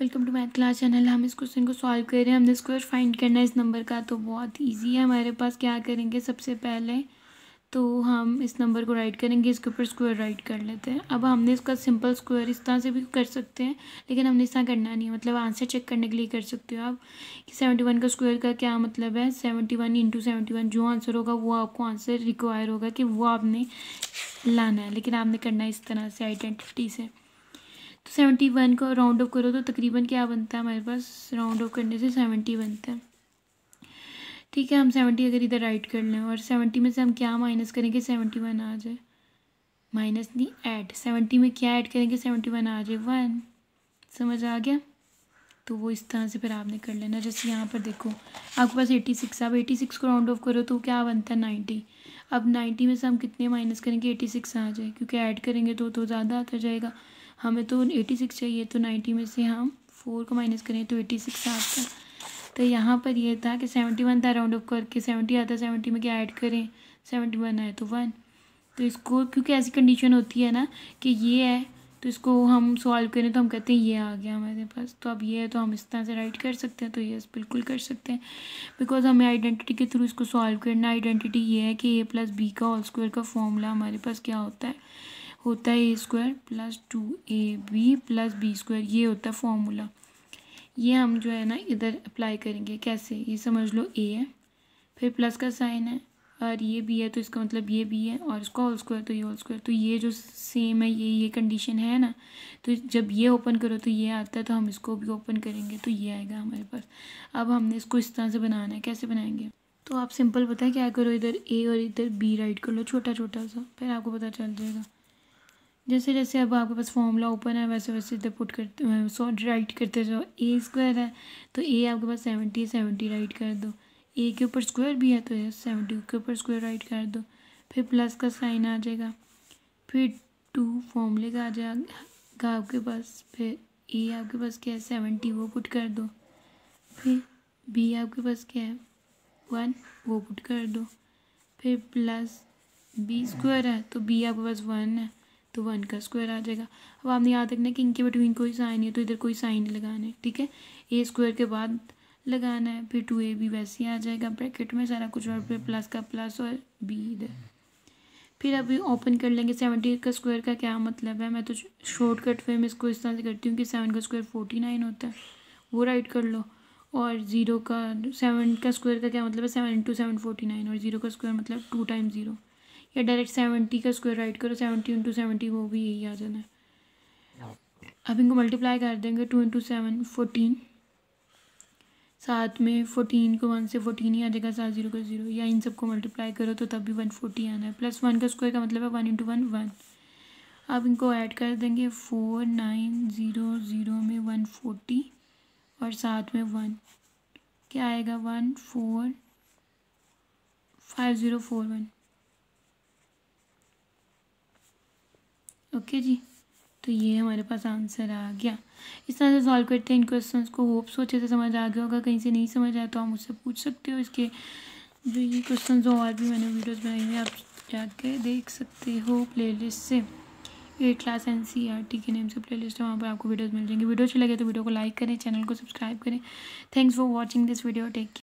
welcome to math class channel हम इस question को सॉल्व कर रहे हैं हमने स्क्वायर फाइंड करना है इस नंबर का तो बहुत इजी है हमारे पास क्या करेंगे सबसे पहले तो हम इस नंबर को राइट करेंगे इसके ऊपर स्क्वायर राइट कर लेते हैं अब हमने इसका सिंपल स्क्वायर इस तरह से भी कर सकते हैं लेकिन हमने इस तरह करना नहीं है मतलब आंसर चेक करने के लिए कर सकते हो आप कि सेवेंटी वन का स्क्वायर का क्या मतलब है seventy one into seventy one जो आंसर होगा वो आपको आंसर रिक्वायर होगा कि वो आपने लाना है लेकिन आपने करना है इस तरह से आइडेंटिटी से तो सेवेंटी वन को राउंड ऑफ करो तो तकरीबन क्या बनता है हमारे पास राउंड ऑफ करने से सेवेंटी बनता है ठीक है हम सेवेंटी अगर इधर राइट कर लें और सेवेंटी में से हम क्या माइनस करेंगे सेवेंटी वन आ जाए माइनस नहीं ऐड सेवेंटी में क्या ऐड करेंगे सेवेंटी वन आ जाए वन समझ आ गया तो वो इस तरह से फिर आपने कर लेना जैसे यहाँ पर देखो आपके पास एटी सिक्स आप एटी सिक्स को राउंड ऑफ करो तो क्या बनता है नाइन्टी अब नाइन्टी में से हम कितने माइनस करेंगे एटी सिक्स आ जाए क्योंकि ऐड करेंगे तो तो ज़्यादा आता जाएगा हमें तो एटी सिक्स चाहिए तो नाइन्टी में से हम फोर को माइनस करें तो एटी सिक्स आता तो यहाँ पर ये था कि सेवेंटी वन था राउंड ऑफ करके सेवेंटी आता है सेवेंटी में क्या ऐड करें सेवेंटी वन आए तो वन तो इसको क्योंकि ऐसी कंडीशन होती है ना कि ये है तो इसको हम सॉल्व करें तो हम कहते हैं ये आ गया हमारे पास तो अब ये है तो हम इस तरह से राइट कर सकते हैं तो ये बिल्कुल कर सकते हैं बिकॉज हमें आइडेंटिटी के थ्रू इसको सॉल्व करना आइडेंटिटी ये है कि ए प्लस बी का होल स्क्वायर का फॉर्मूला हमारे पास क्या होता है होता है A square plus two A B plus B square ये होता है फॉर्मूला ये हम जो है ना इधर अप्लाई करेंगे कैसे ये समझ लो ए है फिर प्लस का साइन है और ये बी है तो इसका मतलब ये बी है और इसका होल स्क्वायर तो ये होल स्क्वायर तो ये जो सेम है ये ये कंडीशन है ना तो जब ये ओपन करो तो ये आता है तो हम इसको भी ओपन करेंगे तो ये आएगा हमारे पास अब हमने इसको इस तरह से बनाना है कैसे बनाएंगे तो आप सिंपल बताएं क्या करो इधर ए और इधर बी राइट कर लो छोटा छोटा सा फिर आपको पता चल जाएगा जैसे जैसे अब आपके पास फॉर्मूला ओपन है वैसे वैसे इधर पुट करते सॉ राइट करते जाओ ए स्क्वायर है तो ए आपके पास सेवेंटी सेवेंटी राइट कर दो ए के ऊपर स्क्वायर भी है तो सेवेंटी के ऊपर स्क्वायर राइट कर दो फिर प्लस का साइन आ जाएगा फिर टू फॉर्मूले का आ जाएगा आपके पास फिर ए आपके पास क्या है सेवेंटी वो पुट कर दो फिर बी आपके पास क्या है वन वो पुट कर दो फिर प्लस बी स्क्वायर है तो बी आपके पास वन है तो वन का स्क्वायर आ जाएगा अब आपने याद रखना है कि इनके बिटवीन कोई साइन है तो इधर कोई साइन नहीं लगाना है ठीक है ए स्क्वायर के बाद लगाना है फिर टू ए बी वैसे ही आ जाएगा ब्रैकेट में सारा कुछ और फिर प्लस का प्लस और बी इधर फिर अभी ओपन कर लेंगे सेवेंटी का स्क्वायर का क्या मतलब है मैं तो शॉर्टकट वे में इसको इस तरह से करती हूँ कि सेवन का स्क्वायर फोर्टी नाइन होता है वो राइट कर लो और ज़ीरो का सेवन का स्क्वायर का क्या मतलब है seven into seven forty nine और ज़ीरो का स्क्वायर मतलब टू टाइम ज़ीरो या डायरेक्ट सेवेंटी का स्क्वायर राइट करो सेवेंटी इंटू सेवेंटी वो भी यही आ जाना है अब इनको मल्टीप्लाई कर देंगे टू इंटू सेवन फोर्टीन साथ में फोर्टीन को वन से फोर्टीन ही आ जाएगा सात जीरो का जीरो या इन सबको मल्टीप्लाई करो तो तब भी वन फोर्टी आना है प्लस वन का स्क्वायर का मतलब है वन इंटू वन वन अब इनको ऐड कर देंगे फोर नाइन ज़ीरो ज़ीरो में वन फोर्टी और साथ में वन क्या आएगा one four five zero four one okay जी तो ये हमारे पास आंसर आ गया इस तरह से सॉल्व करते हैं इन क्वेश्चंस को होप सो अच्छे से समझ आ गया होगा कहीं से नहीं समझ आया तो आप मुझसे पूछ सकते हो इसके जो ये क्वेश्चन और भी मैंने वीडियोस बनाई हुई आप जाके देख सकते हो प्लेलिस्ट से eight class N C R T के नेम से प्ले लिस्ट है वहाँ पर आपको वीडियोज़ मिल जाएंगे वीडियो अच्छी लगे तो वीडियो को लाइक करें चैनल को सब्सक्राइब करें thanks for watching this video take